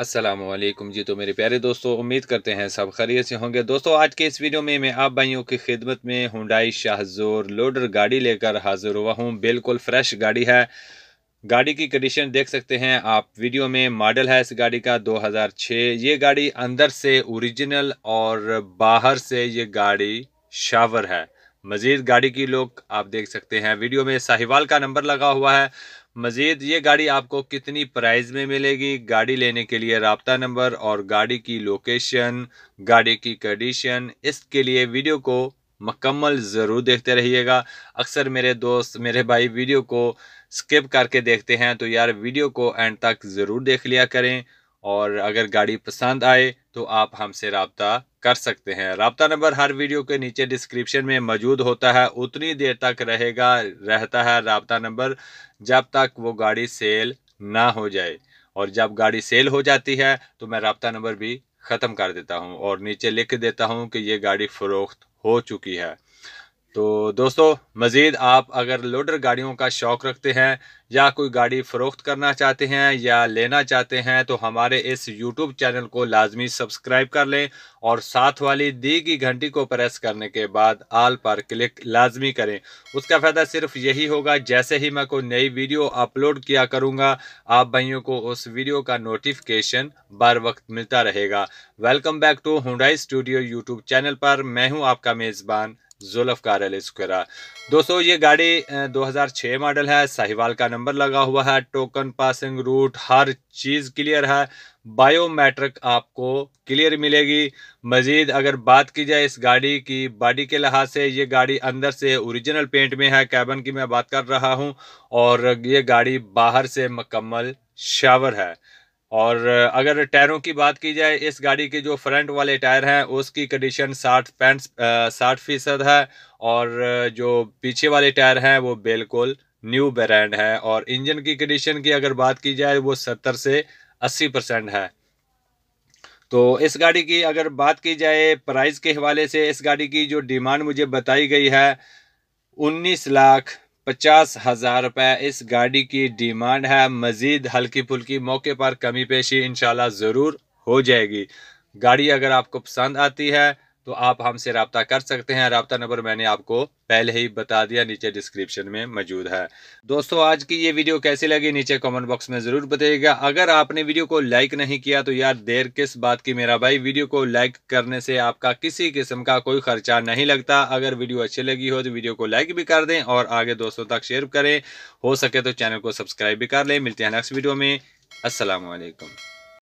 असलम जी तो मेरे प्यारे दोस्तों उम्मीद करते हैं सब खरीय से होंगे दोस्तों आज के इस वीडियो में मैं आप भाइयों की खिदमत में हुडाई शाहजोर लोडर गाड़ी लेकर हाजिर हुआ हूँ बिल्कुल फ्रेश गाड़ी है गाड़ी की कंडीशन देख सकते हैं आप वीडियो में मॉडल है इस गाड़ी का 2006 ये गाड़ी अंदर से ओरिजिनल और बाहर से ये गाड़ी शावर है मज़ीद गाड़ी की लोग आप देख सकते हैं वीडियो में साहिवाल का नंबर लगा हुआ है मज़ीद ये गाड़ी आपको कितनी प्राइस में मिलेगी गाड़ी लेने के लिए रबता नंबर और गाड़ी की लोकेशन गाड़ी की कंडीशन इसके लिए वीडियो को मकम्मल ज़रूर देखते रहिएगा अक्सर मेरे दोस्त मेरे भाई वीडियो को स्किप करके देखते हैं तो यार वीडियो को एंड तक ज़रूर देख लिया करें और अगर गाड़ी पसंद आए तो आप हमसे रबता कर सकते हैं रबता नंबर हर वीडियो के नीचे डिस्क्रिप्शन में मौजूद होता है उतनी देर तक रहेगा रहता है रबता नंबर जब तक वो गाड़ी सेल ना हो जाए और जब गाड़ी सेल हो जाती है तो मैं रबता नंबर भी ख़त्म कर देता हूँ और नीचे लिख देता हूँ कि ये गाड़ी फ़रोख्त हो चुकी है तो दोस्तों मज़ीद आप अगर लोडर गाड़ियों का शौक़ रखते हैं या कोई गाड़ी फ़रोख्त करना चाहते हैं या लेना चाहते हैं तो हमारे इस यूट्यूब चैनल को लाजमी सब्सक्राइब कर लें और साथ वाली दी की घंटी को प्रेस करने के बाद आल पर क्लिक लाजमी करें उसका फ़ायदा सिर्फ यही होगा जैसे ही मैं कोई नई वीडियो अपलोड किया करूँगा आप भाइयों को उस वीडियो का नोटिफिकेशन बर वक्त मिलता रहेगा वेलकम बैक टू हुडाई स्टूडियो यूट्यूब चैनल पर मैं हूँ आपका मेज़बान जुल्फकार अली स्करा दोस्तों ये गाड़ी 2006 मॉडल है साहिवाल का नंबर लगा हुआ है टोकन पासिंग रूट हर चीज़ क्लियर है बायोमेट्रिक आपको क्लियर मिलेगी मज़ीद अगर बात की जाए इस गाड़ी की बॉडी के लिहाज से ये गाड़ी अंदर से ओरिजिनल पेंट में है कैबन की मैं बात कर रहा हूँ और ये गाड़ी बाहर से मकम्मल शावर है और अगर टायरों की बात की जाए इस गाड़ी के जो फ्रंट वाले टायर हैं उसकी कंडीशन साठ पैंट साठ फीसद है और जो पीछे वाले टायर हैं वो बिल्कुल न्यू ब्रांड है और इंजन की कंडीशन की अगर बात की जाए वो सत्तर से अस्सी परसेंट है तो इस गाड़ी की अगर बात की जाए प्राइस के हवाले से इस गाड़ी की जो डिमांड मुझे बताई गई है उन्नीस लाख पचास हज़ार रुपये इस गाड़ी की डिमांड है मज़ीद हल्की फुल्की मौके पर कमी पेशी इन ज़रूर हो जाएगी गाड़ी अगर आपको पसंद आती है तो आप हमसे रबता कर सकते हैं रबता नंबर मैंने आपको पहले ही बता दिया नीचे डिस्क्रिप्शन में मौजूद है दोस्तों आज की ये वीडियो कैसी लगी नीचे कमेंट बॉक्स में ज़रूर बताइएगा अगर आपने वीडियो को लाइक नहीं किया तो यार देर किस बात की मेरा भाई वीडियो को लाइक करने से आपका किसी किस्म का कोई खर्चा नहीं लगता अगर वीडियो अच्छी लगी हो तो वीडियो को लाइक भी कर दें और आगे दोस्तों तक शेयर करें हो सके तो चैनल को सब्सक्राइब भी कर लें मिलते हैं नेक्स्ट वीडियो में असलकम